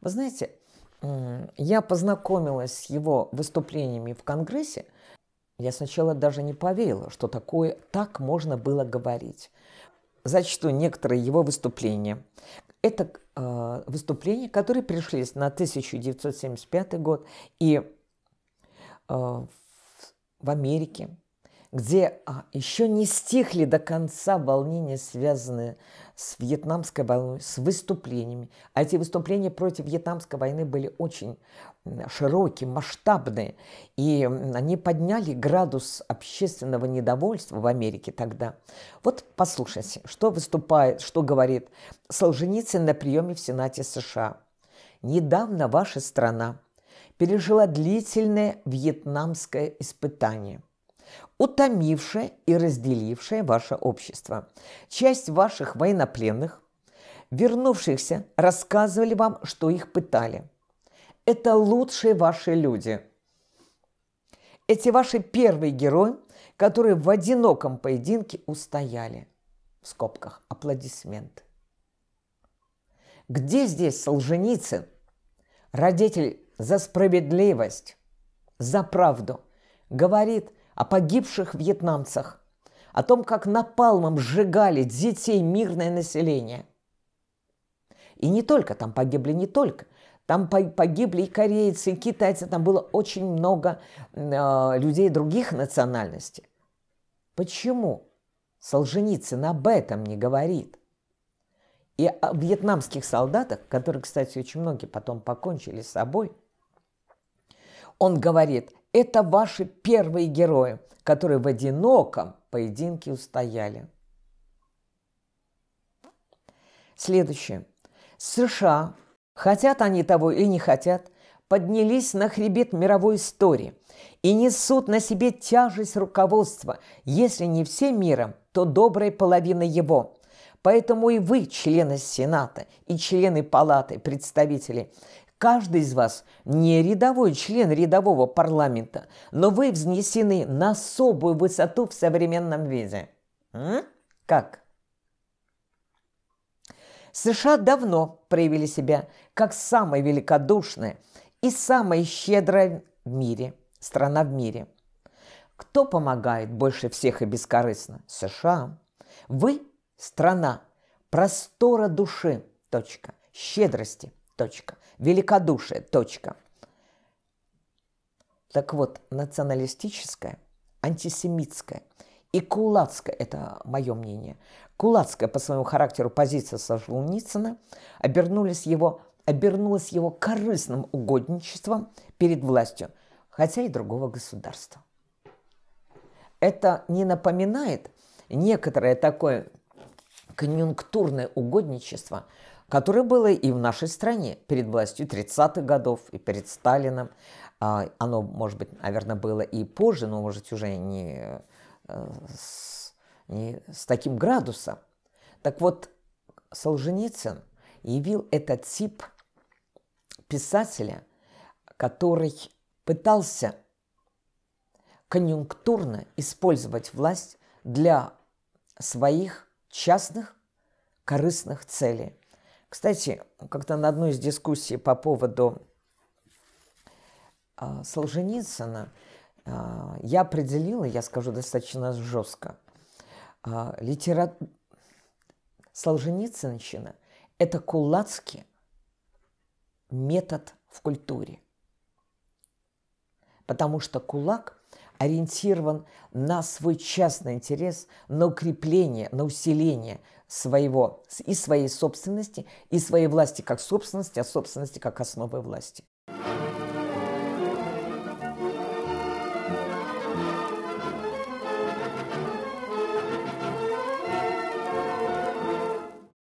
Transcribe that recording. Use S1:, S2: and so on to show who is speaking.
S1: Вы знаете, я познакомилась с его выступлениями в Конгрессе. Я сначала даже не поверила, что такое так можно было говорить. Зачту некоторые его выступления. Это э, выступления, которые пришлись на 1975 год и э, в Америке где а, еще не стихли до конца волнения, связанные с вьетнамской войной, с выступлениями. А эти выступления против вьетнамской войны были очень широкие, масштабные. И они подняли градус общественного недовольства в Америке тогда. Вот послушайте, что выступает, что говорит Солженицын на приеме в Сенате США. «Недавно ваша страна пережила длительное вьетнамское испытание – утомившее и разделившее ваше общество. Часть ваших военнопленных, вернувшихся, рассказывали вам, что их пытали. Это лучшие ваши люди. Эти ваши первые герои, которые в одиноком поединке устояли. В скобках аплодисменты. Где здесь Солженицын, родитель за справедливость, за правду, говорит о погибших вьетнамцах, о том, как напалмом сжигали детей мирное население. И не только, там погибли не только. Там погибли и корейцы, и китайцы, там было очень много э, людей других национальностей. Почему Солженицын об этом не говорит? И о вьетнамских солдатах, которые, кстати, очень многие потом покончили с собой, он говорит, это ваши первые герои, которые в одиноком поединке устояли. Следующее. США, хотят они того или не хотят, поднялись на хребет мировой истории и несут на себе тяжесть руководства, если не всем миром, то доброй половины его. Поэтому и вы, члены Сената и члены Палаты представителей, Каждый из вас не рядовой член рядового парламента, но вы взнесены на особую высоту в современном виде. М? Как? США давно проявили себя как самая великодушная и самая щедрая в мире, страна в мире. Кто помогает больше всех и бескорыстно? США. Вы – страна простора души, точка, щедрости, Точка. Великодушие. Точка. Так вот, националистическое, антисемитское и кулацкое, это мое мнение, кулацкая по своему характеру позиция Солженицына обернулась его, обернулась его корыстным угодничеством перед властью, хотя и другого государства. Это не напоминает некоторое такое конъюнктурное угодничество – которое было и в нашей стране перед властью 30-х годов, и перед Сталином. А, оно, может быть, наверное, было и позже, но, может, уже не э, с, не с таким градусом. Так вот, Солженицын явил этот тип писателя, который пытался конъюнктурно использовать власть для своих частных корыстных целей. Кстати, как-то на одной из дискуссий по поводу а, Солженицына а, я определила, я скажу достаточно жестко, э, а, литера... Солженицынщина – это кулацкий метод в культуре. Потому что кулак ориентирован на свой частный интерес, на укрепление, на усиление своего и своей собственности, и своей власти как собственности, а собственности как основы власти.